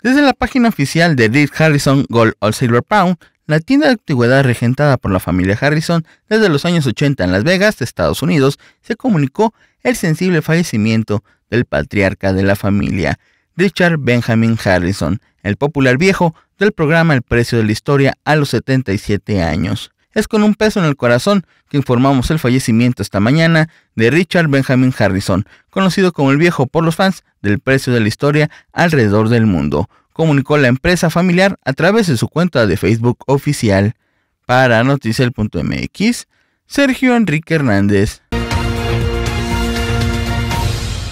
Desde la página oficial de Dick Harrison Gold All Silver Pound, la tienda de antigüedad regentada por la familia Harrison desde los años 80 en Las Vegas, Estados Unidos, se comunicó el sensible fallecimiento del patriarca de la familia, Richard Benjamin Harrison, el popular viejo del programa El Precio de la Historia a los 77 años. Es con un peso en el corazón que informamos el fallecimiento esta mañana de Richard Benjamin Harrison, conocido como el viejo por los fans del precio de la historia alrededor del mundo, comunicó la empresa familiar a través de su cuenta de Facebook oficial. Para Noticel.mx, Sergio Enrique Hernández.